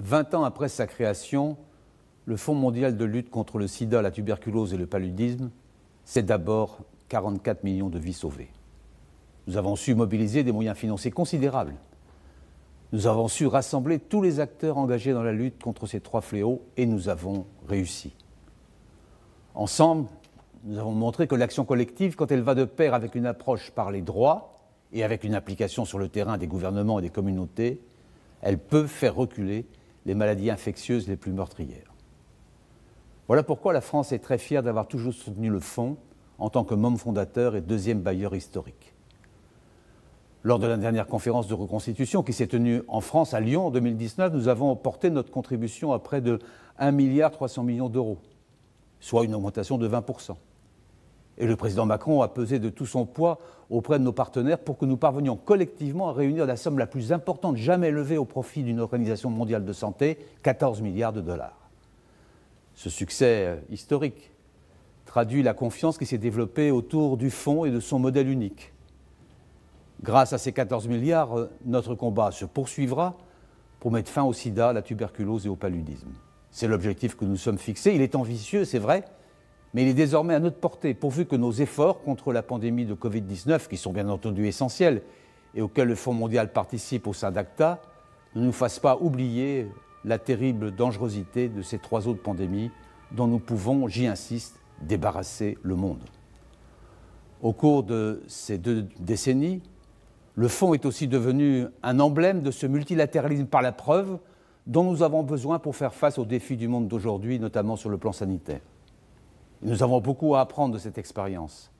20 ans après sa création, le Fonds mondial de lutte contre le sida, la tuberculose et le paludisme, c'est d'abord 44 millions de vies sauvées. Nous avons su mobiliser des moyens financiers considérables. Nous avons su rassembler tous les acteurs engagés dans la lutte contre ces trois fléaux et nous avons réussi. Ensemble, nous avons montré que l'action collective, quand elle va de pair avec une approche par les droits et avec une application sur le terrain des gouvernements et des communautés, elle peut faire reculer les maladies infectieuses les plus meurtrières. Voilà pourquoi la France est très fière d'avoir toujours soutenu le fonds en tant que membre fondateur et deuxième bailleur historique. Lors de la dernière conférence de reconstitution qui s'est tenue en France à Lyon en 2019, nous avons porté notre contribution à près de 1,3 milliard d'euros, soit une augmentation de 20 et le président Macron a pesé de tout son poids auprès de nos partenaires pour que nous parvenions collectivement à réunir la somme la plus importante jamais levée au profit d'une organisation mondiale de santé, 14 milliards de dollars. Ce succès euh, historique traduit la confiance qui s'est développée autour du fonds et de son modèle unique. Grâce à ces 14 milliards, euh, notre combat se poursuivra pour mettre fin au sida, à la tuberculose et au paludisme. C'est l'objectif que nous sommes fixés. Il est ambitieux, c'est vrai, mais il est désormais à notre portée, pourvu que nos efforts contre la pandémie de Covid-19, qui sont bien entendu essentiels et auxquels le Fonds mondial participe au sein d'ACTA, ne nous fassent pas oublier la terrible dangerosité de ces trois autres pandémies dont nous pouvons, j'y insiste, débarrasser le monde. Au cours de ces deux décennies, le Fonds est aussi devenu un emblème de ce multilatéralisme par la preuve dont nous avons besoin pour faire face aux défis du monde d'aujourd'hui, notamment sur le plan sanitaire. Nous avons beaucoup à apprendre de cette expérience.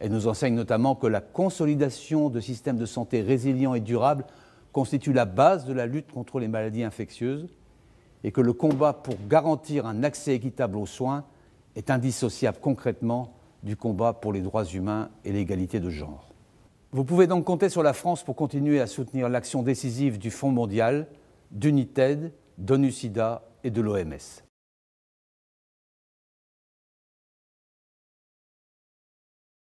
Elle nous enseigne notamment que la consolidation de systèmes de santé résilients et durables constitue la base de la lutte contre les maladies infectieuses et que le combat pour garantir un accès équitable aux soins est indissociable concrètement du combat pour les droits humains et l'égalité de genre. Vous pouvez donc compter sur la France pour continuer à soutenir l'action décisive du Fonds mondial, d'UNITED, d'Onusida et de l'OMS.